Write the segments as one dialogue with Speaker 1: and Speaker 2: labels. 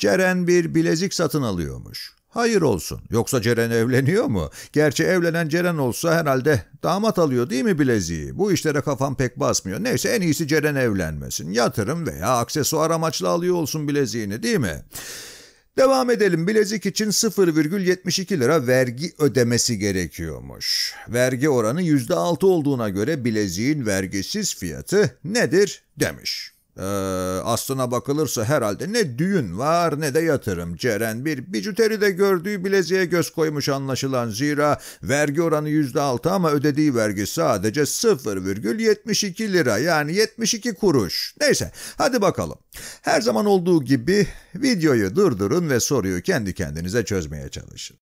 Speaker 1: Ceren bir bilezik satın alıyormuş. Hayır olsun. Yoksa Ceren evleniyor mu? Gerçi evlenen Ceren olsa herhalde damat alıyor değil mi bileziği? Bu işlere kafam pek basmıyor. Neyse en iyisi Ceren evlenmesin. Yatırım veya aksesuar amaçlı alıyor olsun bileziğini değil mi? Devam edelim. Bilezik için 0,72 lira vergi ödemesi gerekiyormuş. Vergi oranı %6 olduğuna göre bileziğin vergisiz fiyatı nedir demiş. Ee, aslına bakılırsa herhalde ne düğün var ne de yatırım. Ceren bir de gördüğü bileziğe göz koymuş anlaşılan zira vergi oranı yüzde altı ama ödediği vergi sadece 0,72 lira yani 72 kuruş. Neyse hadi bakalım. Her zaman olduğu gibi videoyu durdurun ve soruyu kendi kendinize çözmeye çalışın.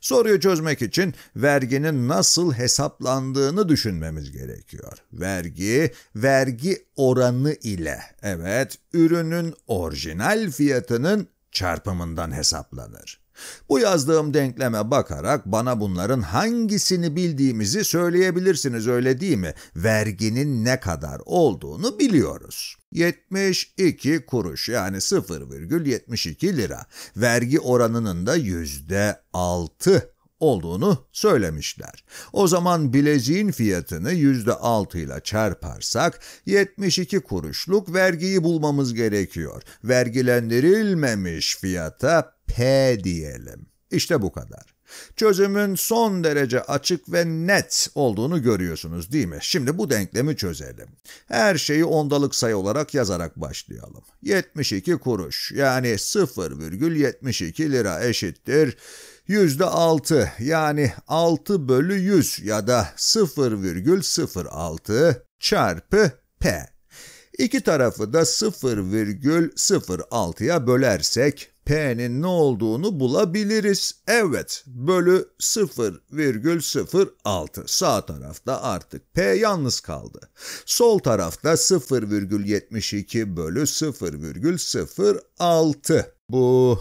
Speaker 1: Soruyu çözmek için verginin nasıl hesaplandığını düşünmemiz gerekiyor. Vergi, vergi oranı ile, evet, ürünün orijinal fiyatının çarpımından hesaplanır. Bu yazdığım denkleme bakarak bana bunların hangisini bildiğimizi söyleyebilirsiniz öyle değil mi? Verginin ne kadar olduğunu biliyoruz. 72 kuruş yani 0,72 lira. Vergi oranının da %6 olduğunu söylemişler. O zaman bileziğin fiyatını %6 ile çarparsak 72 kuruşluk vergiyi bulmamız gerekiyor. Vergilendirilmemiş fiyata P diyelim. İşte bu kadar. Çözümün son derece açık ve net olduğunu görüyorsunuz değil mi? Şimdi bu denklemi çözelim. Her şeyi ondalık sayı olarak yazarak başlayalım. 72 kuruş yani 0,72 lira eşittir %6 yani 6 bölü 100 ya da 0,06 çarpı P. İki tarafı da 0,06'ya bölersek P'nin ne olduğunu bulabiliriz. Evet, bölü 0,06. Sağ tarafta artık P yalnız kaldı. Sol tarafta 0,72 bölü 0,06. Bu,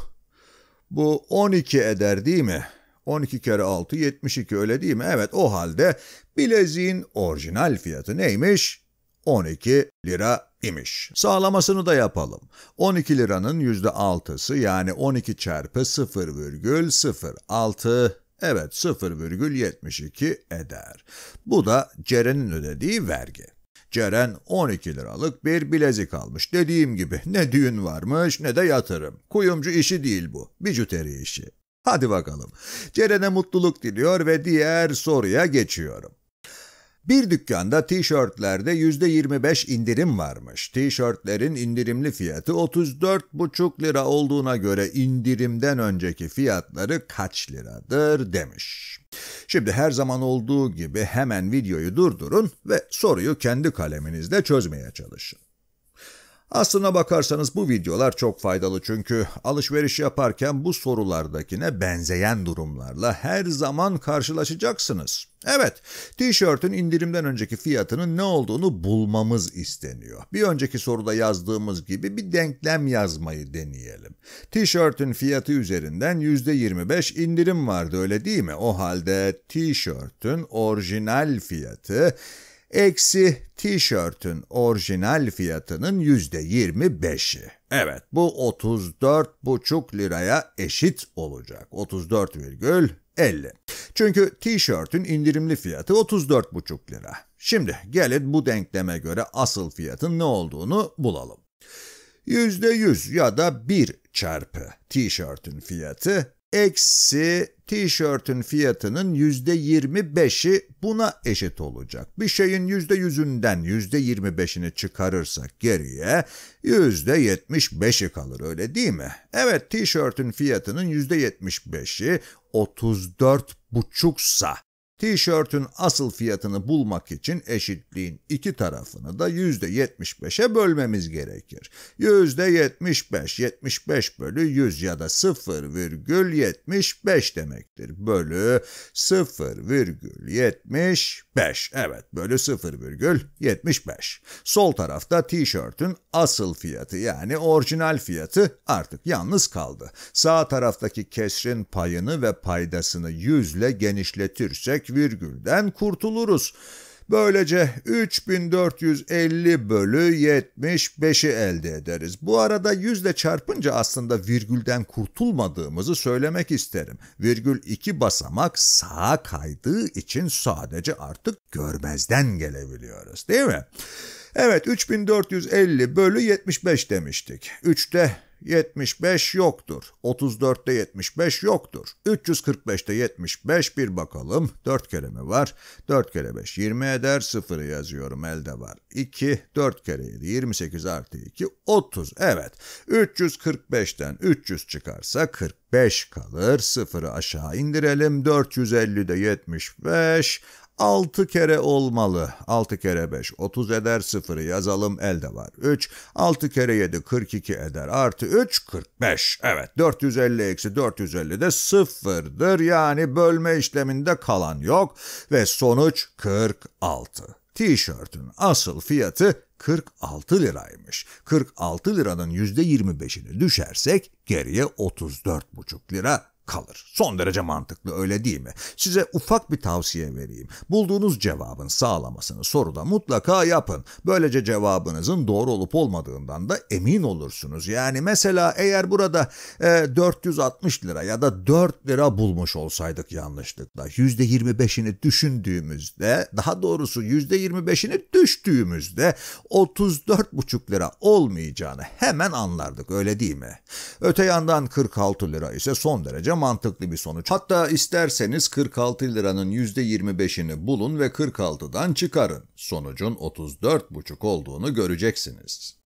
Speaker 1: bu 12 eder değil mi? 12 kere 6, 72 öyle değil mi? Evet, o halde bileziğin orijinal fiyatı neymiş? 12 lira imiş. Sağlamasını da yapalım. 12 liranın %6'sı yani 12 çarpı 0,06 evet 0,72 eder. Bu da Ceren'in ödediği vergi. Ceren 12 liralık bir bilezik almış. Dediğim gibi ne düğün varmış ne de yatırım. Kuyumcu işi değil bu, bijuteri işi. Hadi bakalım. Ceren'e mutluluk diliyor ve diğer soruya geçiyorum. Bir dükkanda tişörtlerde %25 indirim varmış. Tişörtlerin indirimli fiyatı 34,5 lira olduğuna göre indirimden önceki fiyatları kaç liradır demiş. Şimdi her zaman olduğu gibi hemen videoyu durdurun ve soruyu kendi kaleminizle çözmeye çalışın. Aslına bakarsanız bu videolar çok faydalı çünkü alışveriş yaparken bu sorulardakine benzeyen durumlarla her zaman karşılaşacaksınız. Evet, tişörtün indirimden önceki fiyatının ne olduğunu bulmamız isteniyor. Bir önceki soruda yazdığımız gibi bir denklem yazmayı deneyelim. Tişörtün fiyatı üzerinden %25 indirim vardı öyle değil mi? O halde tişörtün orijinal fiyatı eksi tişörtün orijinal fiyatının yüzde %25'i. Evet bu 34,5 liraya eşit olacak. 34,50. Çünkü tişörtün indirimli fiyatı 34,5 lira. Şimdi gelin bu denkleme göre asıl fiyatın ne olduğunu bulalım. %100 ya da 1 çarpı tişörtün fiyatı eksi tişörtün fiyatının %25'i buna eşit olacak. Bir şeyin %100'ünden %25'ini çıkarırsak geriye %75'i kalır öyle değil mi? Evet tişörtün fiyatının %75'i 34,5 sa Tişörtün asıl fiyatını bulmak için eşitliğin iki tarafını da %75'e bölmemiz gerekir. %75, 75 bölü 100 ya da 0,75 demektir. Bölü 0,75. Evet, bölü 0,75. Sol tarafta tişörtün asıl fiyatı yani orijinal fiyatı artık yalnız kaldı. Sağ taraftaki kesrin payını ve paydasını 100 ile genişletirsek tek virgülden kurtuluruz. Böylece 3450 bölü 75'i elde ederiz. Bu arada yüzle çarpınca aslında virgülden kurtulmadığımızı söylemek isterim. Virgül iki basamak sağa kaydığı için sadece artık görmezden gelebiliyoruz değil mi? Evet 3450 bölü 75 demiştik. 3'te 75 yoktur. 34'te 75 yoktur. 345'te 75 bir bakalım. 4 kere mi var? 4 kere 5 20 eder. 0 yazıyorum elde var. 2 4 kere 7 28 artı 2 30. Evet 345'ten 300 çıkarsa 45 kalır. 0'ı aşağı indirelim. 450'de 75 6 kere olmalı. 6 kere 5 30 eder 0'ı yazalım elde var. 3 6 kere 7 42 eder artı 3 45. Evet 450 eksi 450 de 0'dır yani bölme işleminde kalan yok ve sonuç 46. T-shirt'ün asıl fiyatı 46 liraymış. 46 liranın %25'ini düşersek geriye 34,5 lira kalır. Son derece mantıklı öyle değil mi? Size ufak bir tavsiye vereyim. Bulduğunuz cevabın sağlamasını soruda mutlaka yapın. Böylece cevabınızın doğru olup olmadığından da emin olursunuz. Yani mesela eğer burada e, 460 lira ya da 4 lira bulmuş olsaydık yanlışlıkla %25'ini düşündüğümüzde daha doğrusu %25'ini düştüğümüzde 34,5 lira olmayacağını hemen anlardık öyle değil mi? Öte yandan 46 lira ise son derece mantıklı bir sonuç. Hatta isterseniz 46 liranın %25'ini bulun ve 46'dan çıkarın. Sonucun 34,5 olduğunu göreceksiniz.